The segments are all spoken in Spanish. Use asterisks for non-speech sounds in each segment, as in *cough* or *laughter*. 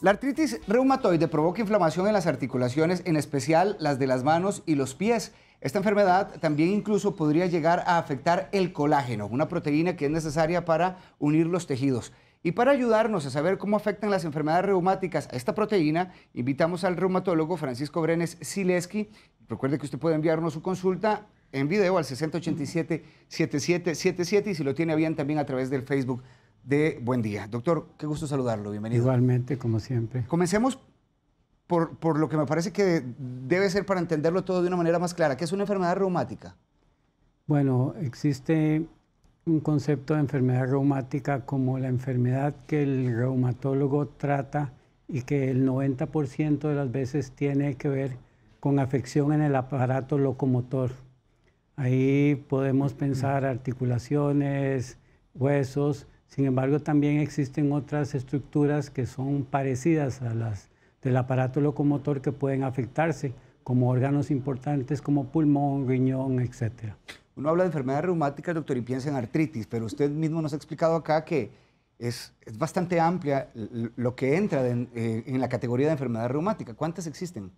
La artritis reumatoide provoca inflamación en las articulaciones, en especial las de las manos y los pies. Esta enfermedad también incluso podría llegar a afectar el colágeno, una proteína que es necesaria para unir los tejidos. Y para ayudarnos a saber cómo afectan las enfermedades reumáticas a esta proteína, invitamos al reumatólogo Francisco Brenes Sileski. Recuerde que usted puede enviarnos su consulta en video al 6087-7777 y si lo tiene bien también a través del Facebook de Buen Día. Doctor, qué gusto saludarlo, bienvenido. Igualmente, como siempre. Comencemos por, por, lo que me parece que debe ser para entenderlo todo de una manera más clara, que es una enfermedad reumática. Bueno, existe un concepto de enfermedad reumática como la enfermedad que el reumatólogo trata y que el 90% de las veces tiene que ver con afección en el aparato locomotor. Ahí podemos pensar articulaciones, huesos, sin embargo, también existen otras estructuras que son parecidas a las del aparato locomotor que pueden afectarse, como órganos importantes como pulmón, riñón, etc. Uno habla de enfermedades reumáticas, doctor, y piensa en artritis, pero usted mismo nos ha explicado acá que es, bastante amplia lo que entra eh, en la categoría de enfermedad reumática. ¿Cuántas existen?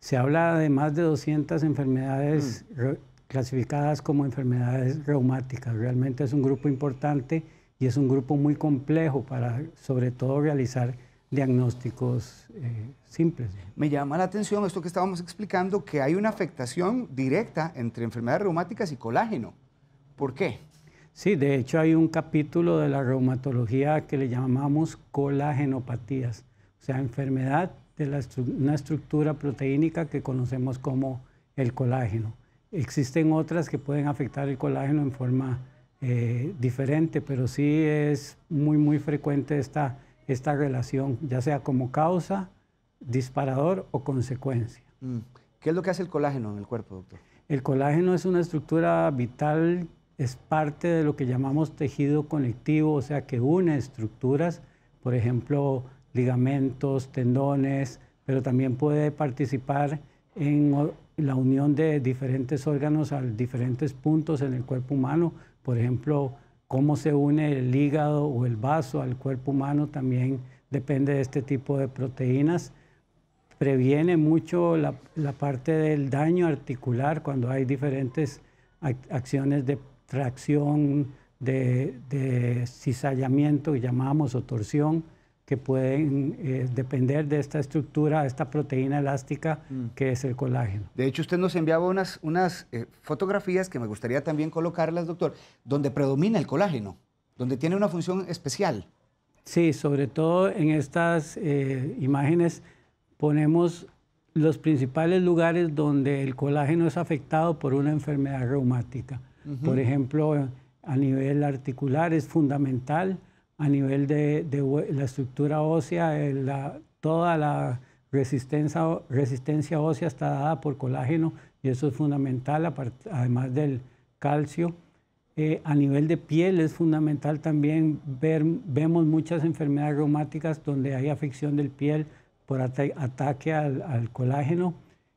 Se habla de más de 200 enfermedades mm. clasificadas como enfermedades reumáticas. Realmente es un grupo importante y es un grupo muy complejo para sobre todo realizar diagnósticos eh, simples. Me llama la atención esto que estábamos explicando, que hay una afectación directa entre enfermedades reumáticas y colágeno. ¿Por qué? Sí, de hecho hay un capítulo de la reumatología que le llamamos colagenopatías, o sea, enfermedad de una estructura proteínica que conocemos como el colágeno. Existen otras que pueden afectar el colágeno en forma eh, diferente, pero sí es muy, muy frecuente esta, esta relación, ya sea como causa, disparador o consecuencia. Mm. ¿Qué es lo que hace el colágeno en el cuerpo, doctor? El colágeno es una estructura vital, es parte de lo que llamamos tejido conectivo, o sea, que une estructuras, por ejemplo, ligamentos, tendones, pero también puede participar en la unión de diferentes órganos a diferentes puntos en el cuerpo humano, por ejemplo, cómo se une el hígado o el vaso al cuerpo humano también depende de este tipo de proteínas. Previene mucho la, parte del daño articular cuando hay diferentes acciones de tracción, de, de cizallamiento llamamos o torsión que pueden eh, depender de esta estructura, esta proteína elástica mm. que es el colágeno. De hecho, usted nos enviaba unas, unas eh, fotografías que me gustaría también colocarlas, doctor, donde predomina el colágeno, donde tiene una función especial. Sí, sobre todo en estas eh, imágenes ponemos los principales lugares donde el colágeno es afectado por una enfermedad reumática. Por ejemplo, a nivel articular es fundamental a nivel de, la estructura ósea, eh, toda la resistencia, resistencia ósea está dada por colágeno y eso es fundamental, además del calcio. Eh, a nivel de piel es fundamental también ver, vemos muchas enfermedades reumáticas donde hay afección del piel por ataque al, colágeno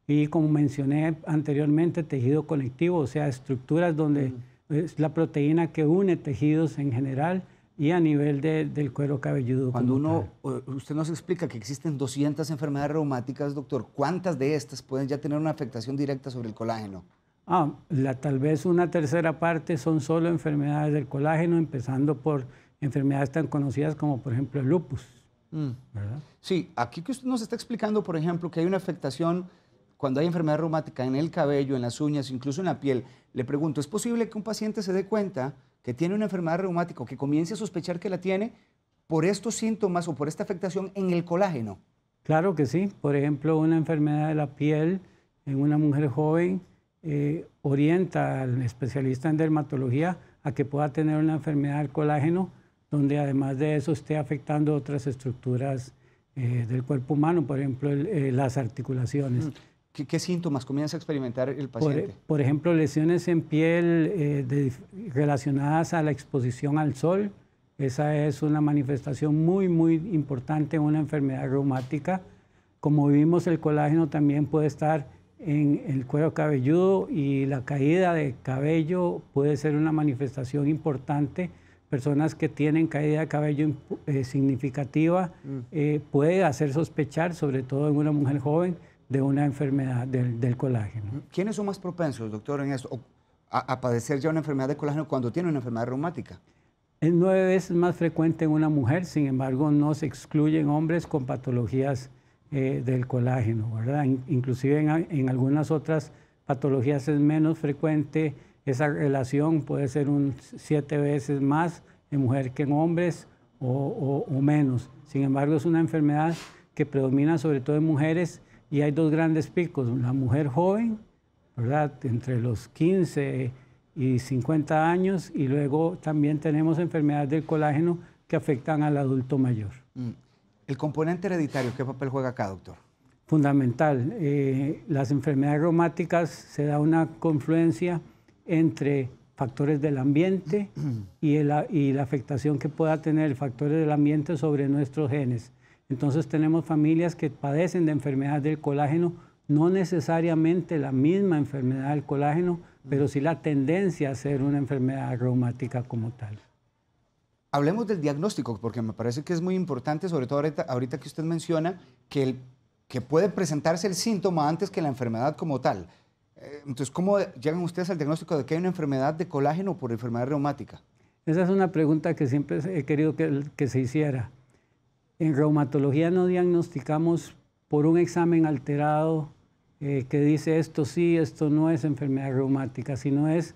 y como mencioné anteriormente, tejido conectivo, o sea, estructuras donde es la proteína que une tejidos en general y a nivel del cuero cabelludo. Cuando uno, usted nos explica que existen 200 enfermedades reumáticas, doctor, ¿cuántas de estas pueden ya tener una afectación directa sobre el colágeno? Ah, la, tal vez una tercera parte son solo enfermedades del colágeno, empezando por enfermedades tan conocidas como por ejemplo el lupus. Mm. Sí, aquí que usted nos está explicando, por ejemplo, que hay una afectación cuando hay enfermedad reumática en el cabello, en las uñas, incluso en la piel. Le pregunto, ¿es posible que un paciente se dé cuenta que tiene una enfermedad reumática que comience a sospechar que la tiene por estos síntomas o por esta afectación en el colágeno? Claro que sí. Por ejemplo, una enfermedad de la piel en una mujer joven eh, orienta al especialista en dermatología a que pueda tener una enfermedad del colágeno donde además de eso esté afectando otras estructuras eh, del cuerpo humano, por ejemplo, eh, las articulaciones. Mm. ¿Qué, síntomas comienza a experimentar el paciente? Por, ejemplo, lesiones en piel eh, relacionadas a la exposición al sol. Esa es una manifestación muy, muy importante en una enfermedad reumática. Como vimos, el colágeno también puede estar en el cuero cabelludo y la caída de cabello puede ser una manifestación importante. Personas que tienen caída de cabello eh, significativa mm. eh, puede hacer sospechar, sobre todo en una mujer joven, de una enfermedad del, colágeno. ¿Quiénes son más propensos, doctor, en esto, a, padecer ya una enfermedad de colágeno cuando tiene una enfermedad reumática? Es nueve veces más frecuente en una mujer, sin embargo, no se excluyen hombres con patologías eh, del colágeno, ¿verdad? inclusive en, algunas otras patologías es menos frecuente esa relación puede ser un siete veces más en mujer que en hombres o, o, menos. Sin embargo, es una enfermedad que predomina sobre todo en mujeres y hay dos grandes picos, la mujer joven, ¿verdad? Entre los 15 y 50 años y luego también tenemos enfermedades del colágeno que afectan al adulto mayor. Mm. ¿El componente hereditario qué papel juega acá, doctor? Fundamental. Eh, las enfermedades reumáticas se da una confluencia entre factores del ambiente *clears throat* y, la afectación que pueda tener el factor del ambiente sobre nuestros genes. Entonces tenemos familias que padecen de enfermedad del colágeno, no necesariamente la misma enfermedad del colágeno, pero sí la tendencia a ser una enfermedad reumática como tal. Hablemos del diagnóstico, porque me parece que es muy importante, sobre todo ahorita, que usted menciona, que, puede presentarse el síntoma antes que la enfermedad como tal. Eh, entonces, ¿cómo llegan ustedes al diagnóstico de que hay una enfermedad de colágeno por enfermedad reumática? Esa es una pregunta que siempre he querido que se hiciera. En reumatología no diagnosticamos por un examen alterado eh, que dice esto sí, esto no es enfermedad reumática, sino es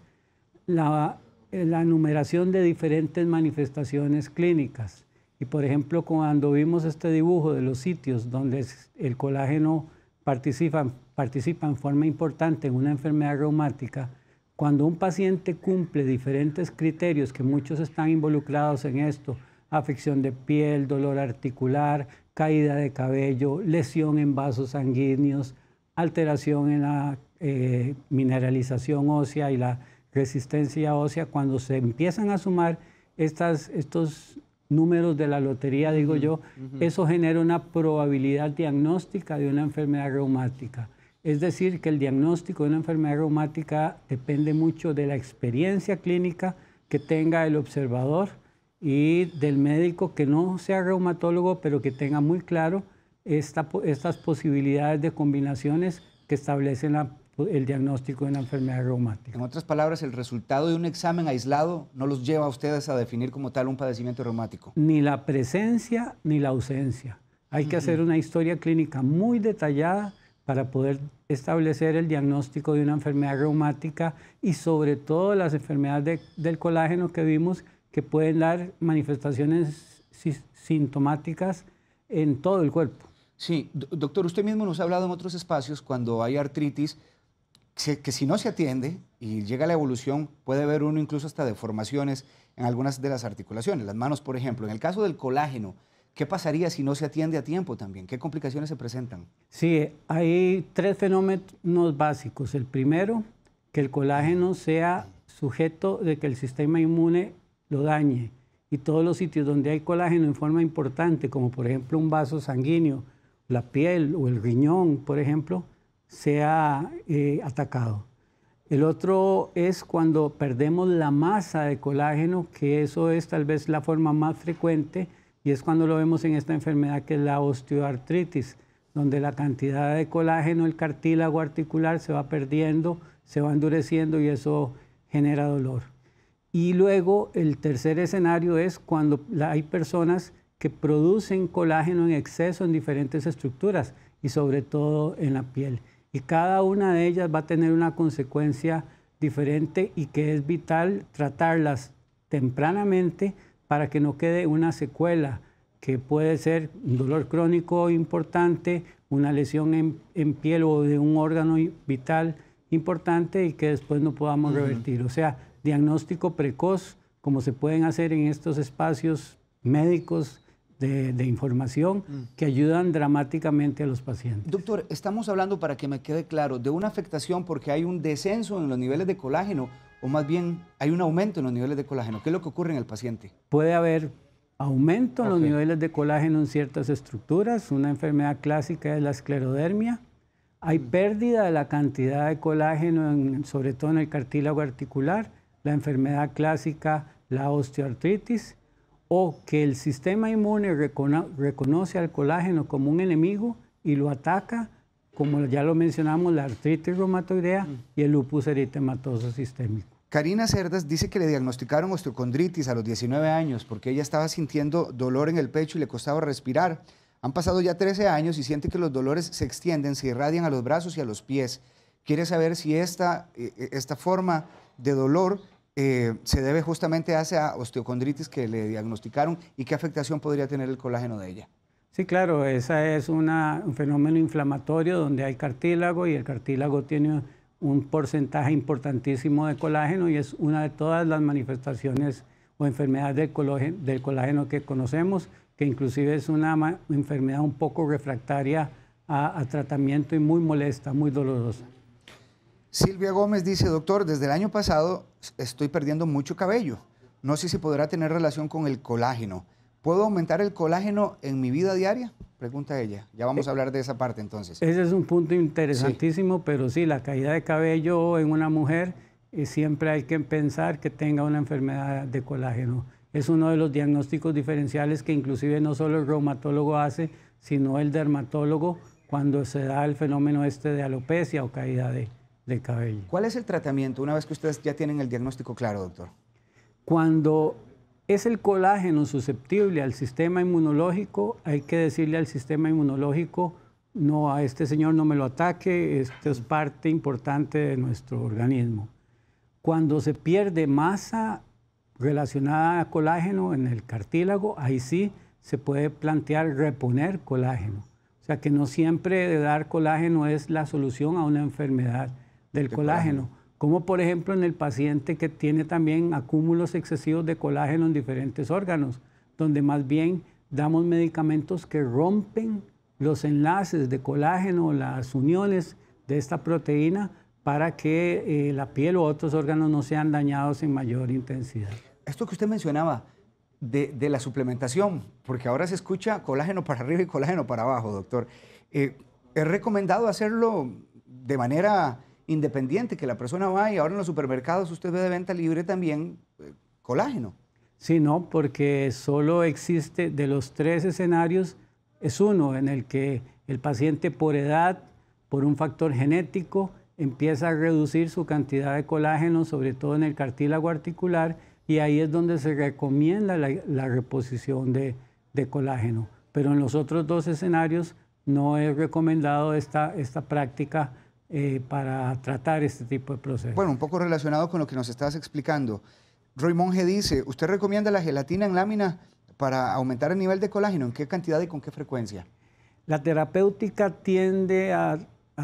la, eh, la numeración de diferentes manifestaciones clínicas. Y por ejemplo, cuando vimos este dibujo de los sitios donde el colágeno participa, participa en forma importante en una enfermedad reumática, cuando un paciente cumple diferentes criterios, que muchos están involucrados en esto, afección de piel, dolor articular, caída de cabello, lesión en vasos sanguíneos, alteración en la eh, mineralización ósea y la resistencia ósea. Cuando se empiezan a sumar estas, estos números de la lotería, digo yo, eso genera una probabilidad diagnóstica de una enfermedad reumática. Es decir, que el diagnóstico de una enfermedad reumática depende mucho de la experiencia clínica que tenga el observador, y del médico que no sea reumatólogo, pero que tenga muy claro estas posibilidades de combinaciones que establecen el diagnóstico de una enfermedad reumática. En otras palabras, el resultado de un examen aislado no los lleva a ustedes a definir como tal un padecimiento reumático. Ni la presencia ni la ausencia. Hay que hacer una historia clínica muy detallada para poder establecer el diagnóstico de una enfermedad reumática y sobre todo las enfermedades del colágeno que vimos que pueden dar manifestaciones sintomáticas en todo el cuerpo. Sí, doctor, usted mismo nos ha hablado en otros espacios cuando hay artritis, que si no se atiende y llega la evolución, puede haber uno incluso hasta deformaciones en algunas de las articulaciones, las manos, por ejemplo. En el caso del colágeno, ¿qué pasaría si no se atiende a tiempo también? ¿Qué complicaciones se presentan? Sí, hay tres fenómenos básicos. El primero, que el colágeno sea sujeto de que el sistema inmune lo dañe. Y todos los sitios donde hay colágeno en forma importante, como por ejemplo un vaso sanguíneo, la piel o el riñón, por ejemplo, sea eh, atacado. El otro es cuando perdemos la masa de colágeno, que eso es tal vez la forma más frecuente, y es cuando lo vemos en esta enfermedad que es la osteoartritis, donde la cantidad de colágeno, el cartílago articular se va perdiendo, se va endureciendo y eso genera dolor. Y luego el tercer escenario es cuando hay personas que producen colágeno en exceso en diferentes estructuras y sobre todo en la piel. Y cada una de ellas va a tener una consecuencia diferente y que es vital tratarlas tempranamente para que no quede una secuela que puede ser un dolor crónico importante, una lesión en, piel o de un órgano vital importante y que después no podamos revertir. O sea, diagnóstico precoz, como se pueden hacer en estos espacios médicos de, información, mm. que ayudan dramáticamente a los pacientes. Doctor, estamos hablando, para que me quede claro, de una afectación porque hay un descenso en los niveles de colágeno, o más bien hay un aumento en los niveles de colágeno. ¿Qué es lo que ocurre en el paciente? Puede haber aumento en los niveles de colágeno en ciertas estructuras. Una enfermedad clásica es la esclerodermia. Hay mm. pérdida de la cantidad de colágeno, sobre todo en el cartílago articular la enfermedad clásica, la osteoartritis, o que el sistema inmune reconoce al colágeno como un enemigo y lo ataca, como ya lo mencionamos, la artritis reumatoidea mm. y el lupus eritematoso sistémico. Karina Cerdas dice que le diagnosticaron osteocondritis a los 19 años porque ella estaba sintiendo dolor en el pecho y le costaba respirar. Han pasado ya 13 años y siente que los dolores se extienden, se irradian a los brazos y a los pies quiere saber si esta, eh, eh, esta forma de dolor eh, se debe justamente a osteocondritis que le diagnosticaron y qué afectación podría tener el colágeno de ella. Sí, claro, ese es un fenómeno inflamatorio donde hay cartílago y el cartílago tiene un porcentaje importantísimo de colágeno y es una de todas las manifestaciones o enfermedades del colágeno, que conocemos, que inclusive es una enfermedad un poco refractaria a tratamiento y muy molesta, muy dolorosa. Silvia Gómez dice, doctor, desde el año pasado estoy perdiendo mucho cabello. No sé si podrá tener relación con el colágeno. ¿Puedo aumentar el colágeno en mi vida diaria? Pregunta ella. Ya vamos a hablar de esa parte entonces. Ese es un punto interesantísimo, pero sí, la caída de cabello en una mujer eh, siempre hay que pensar que tenga una enfermedad de colágeno. Es uno de los diagnósticos diferenciales que inclusive no solo el reumatólogo hace, sino el dermatólogo cuando se da el fenómeno este de alopecia o caída de cabello. ¿Cuál es el tratamiento una vez que ustedes ya tienen el diagnóstico claro, doctor? Cuando es el colágeno susceptible al sistema inmunológico, hay que decirle al sistema inmunológico, no, a este señor no me lo ataque, esto es parte importante de nuestro organismo. Cuando se pierde masa relacionada a colágeno en el cartílago, ahí sí se puede plantear reponer colágeno. O sea que no siempre dar colágeno es la solución a una enfermedad del colágeno. Como por ejemplo en el paciente que tiene también acúmulos excesivos de colágeno en diferentes órganos, donde más bien damos medicamentos que rompen los enlaces de colágeno, las uniones de esta proteína para que eh, la piel u otros órganos no sean dañados en mayor intensidad. Esto que usted mencionaba de, la suplementación, porque ahora se escucha colágeno para arriba y colágeno para abajo, doctor. Eh, ¿Es recomendado hacerlo de manera independiente, que la persona va y ahora en los supermercados usted ve de venta libre también eh, colágeno. Sí, no, porque solo existe de los tres escenarios, es uno en el que el paciente por edad, por un factor genético, empieza a reducir su cantidad de colágeno, sobre todo en el cartílago articular, y ahí es donde se recomienda la, reposición de, de, colágeno. Pero en los otros dos escenarios no es recomendado esta, esta práctica eh, para tratar este tipo de procesos. Bueno, un poco relacionado con lo que nos estás explicando. Roy Monge dice, ¿usted recomienda la gelatina en lámina para aumentar el nivel de colágeno? ¿En qué cantidad y con qué frecuencia? La terapéutica tiende a,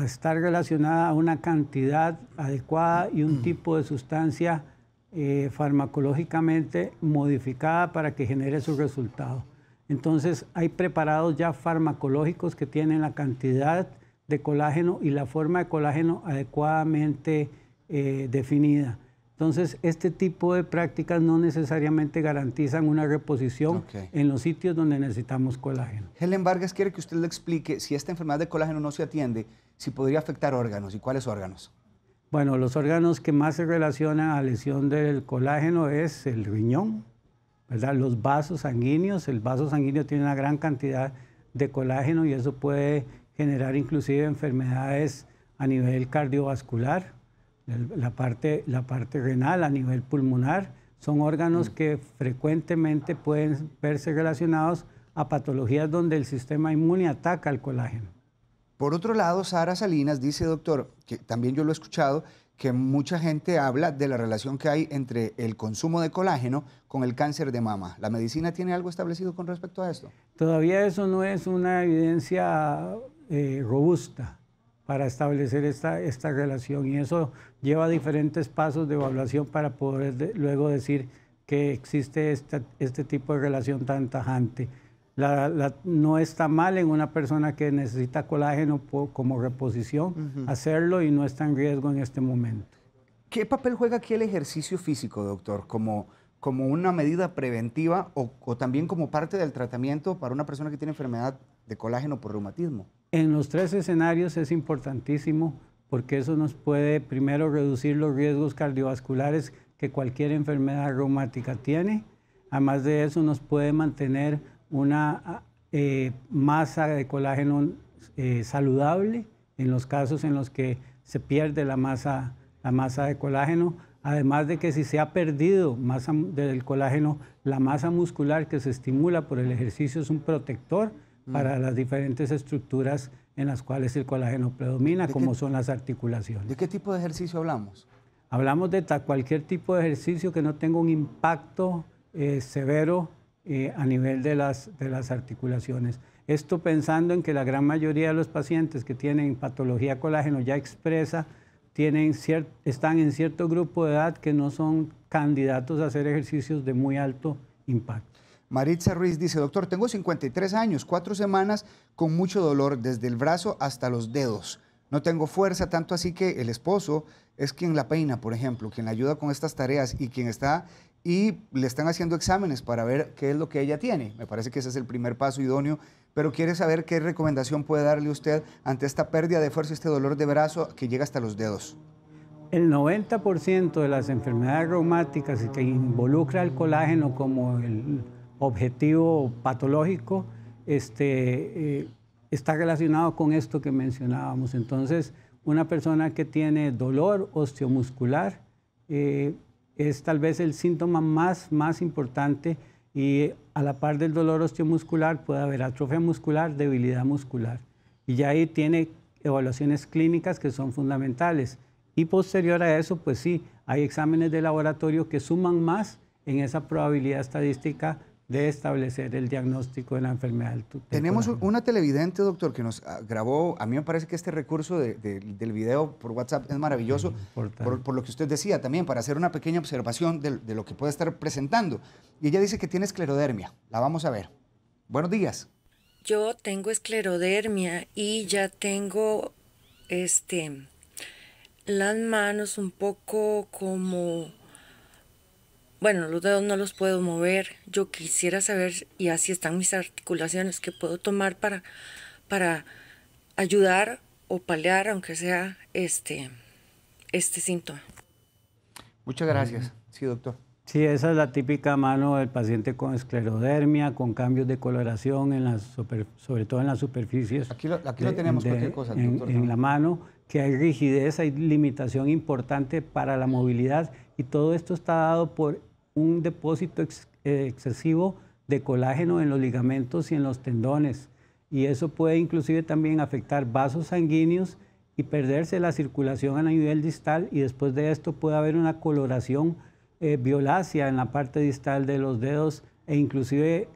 estar relacionada a una cantidad adecuada y un mm. tipo de sustancia eh, farmacológicamente modificada para que genere su resultado. Entonces hay preparados ya farmacológicos que tienen la cantidad de colágeno y la forma de colágeno adecuadamente eh, definida. Entonces, este tipo de prácticas no necesariamente garantizan una reposición en los sitios donde necesitamos colágeno. Helen Vargas quiere que usted le explique si esta enfermedad de colágeno no se atiende, si podría afectar órganos y cuáles órganos. Bueno, los órganos que más se relacionan a lesión del colágeno es el riñón, ¿verdad? los vasos sanguíneos. El vaso sanguíneo tiene una gran cantidad de colágeno y eso puede generar inclusive enfermedades a nivel cardiovascular, la parte, la parte renal, a nivel pulmonar. Son órganos mm. que frecuentemente pueden verse relacionados a patologías donde el sistema inmune ataca al colágeno. Por otro lado, Sara Salinas dice, doctor, que también yo lo he escuchado, que mucha gente habla de la relación que hay entre el consumo de colágeno con el cáncer de mama. ¿La medicina tiene algo establecido con respecto a esto? Todavía eso no es una evidencia eh, robusta para establecer esta, esta relación y eso lleva diferentes pasos de evaluación para poder luego decir que existe este tipo de relación tan tajante. no está mal en una persona que necesita colágeno como reposición hacerlo y no está en riesgo en este momento. ¿Qué papel juega aquí el ejercicio físico, doctor? Como, como una medida preventiva o también como parte del tratamiento para una persona que tiene enfermedad de colágeno por reumatismo. En los tres escenarios es importantísimo porque eso nos puede primero reducir los riesgos cardiovasculares que cualquier enfermedad reumática tiene. Además de eso nos puede mantener una eh, masa de colágeno eh, saludable en los casos en los que se pierde la masa, la masa de colágeno. Además de que si se ha perdido masa del colágeno, la masa muscular que se estimula por el ejercicio es un protector para mm. las diferentes estructuras en las cuales el colágeno predomina, como son las articulaciones. ¿De qué tipo de ejercicio hablamos? Hablamos de cualquier tipo de ejercicio que no tenga un impacto eh, severo eh, a nivel de las, de las articulaciones. Esto pensando en que la gran mayoría de los pacientes que tienen patología colágeno ya expresa tienen están en cierto grupo de edad que no son candidatos a hacer ejercicios de muy alto impacto. Maritza Ruiz dice, doctor, tengo 53 años, cuatro semanas con mucho dolor desde el brazo hasta los dedos. No tengo fuerza, tanto así que el esposo es quien la peina, por ejemplo, quien la ayuda con estas tareas y quien está y le están haciendo exámenes para ver qué es lo que ella tiene. Me parece que ese es el primer paso idóneo, pero quiere saber qué recomendación puede darle usted ante esta pérdida de fuerza, este dolor de brazo que llega hasta los dedos. El 90% de las enfermedades reumáticas que involucra el colágeno como el objetivo patológico este, eh, está relacionado con esto que mencionábamos. Entonces, una persona que tiene dolor osteomuscular eh, es tal vez el síntoma más, más importante y a la par del dolor osteomuscular puede haber atrofia muscular, debilidad muscular. Y ya ahí tiene evaluaciones clínicas que son fundamentales. Y posterior a eso, pues sí, hay exámenes de laboratorio que suman más en esa probabilidad estadística de establecer el diagnóstico de la enfermedad del Tenemos una televidente, doctor, que nos ah, grabó, a mí me parece que este recurso del video por WhatsApp es maravilloso, por, lo que usted decía también, para hacer una pequeña observación de, de lo que puede estar presentando. Y ella dice que tiene esclerodermia, la vamos a ver. Buenos días. Yo tengo esclerodermia y ya tengo este las manos un poco como bueno, los dedos no los puedo mover. Yo quisiera saber, y así están mis articulaciones, que puedo tomar para, para ayudar o paliar, aunque sea este, este síntoma. Muchas gracias. Sí, doctor. Sí, esa es la típica mano del paciente con esclerodermia, con cambios de coloración, en las sobre todo en las superficies. Aquí lo, aquí lo tenemos, cualquier cosa. En, doctor, en la mano, que hay rigidez, hay limitación importante para la movilidad y todo esto está dado por un depósito eh, excesivo de colágeno en los ligamentos y en los tendones. Y eso puede inclusive también afectar vasos sanguíneos y perderse la circulación a nivel distal y después de esto puede haber una coloración eh, violácea en la parte distal de los dedos e inclusive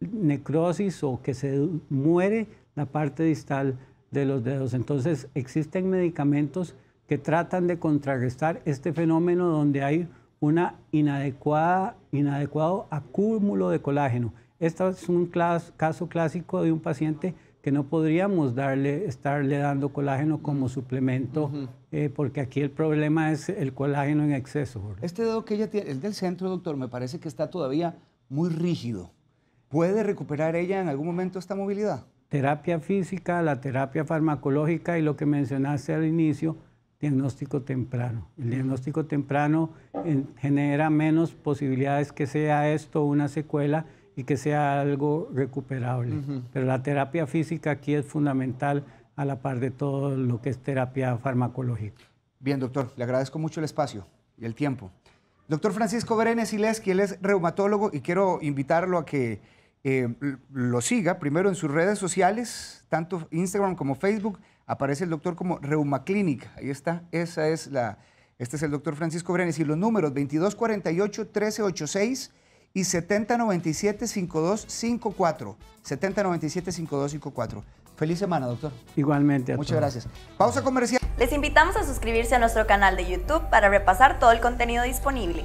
necrosis o que se muere la parte distal de los dedos. Entonces existen medicamentos que tratan de contrarrestar este fenómeno donde hay una inadecuada, inadecuado acúmulo de colágeno. Este es un caso clásico de un paciente que no podríamos darle, estarle dando colágeno como suplemento, eh, porque aquí el problema es el colágeno en exceso. Este dedo que ella tiene, el del centro, doctor, me parece que está todavía muy rígido. ¿Puede recuperar ella en algún momento esta movilidad? Terapia física, la terapia farmacológica y lo que mencionaste al inicio, diagnóstico temprano. El diagnóstico temprano eh, genera menos posibilidades que sea esto una secuela y que sea algo recuperable. Pero la terapia física aquí es fundamental a la par de todo lo que es terapia farmacológica. Bien, doctor, le agradezco mucho el espacio y el tiempo. Doctor Francisco Berenes Sileski él es reumatólogo y quiero invitarlo a que eh, lo siga primero en sus redes sociales, tanto Instagram como Facebook aparece el doctor como Reuma Clínica Ahí está, esa es la, este es el doctor Francisco Brenes. Y los números 2248-1386 y 7097-5254. 7097-5254. Feliz semana, doctor. Igualmente. Muchas gracias. Pausa comercial. Les invitamos a suscribirse a nuestro canal de YouTube para repasar todo el contenido disponible.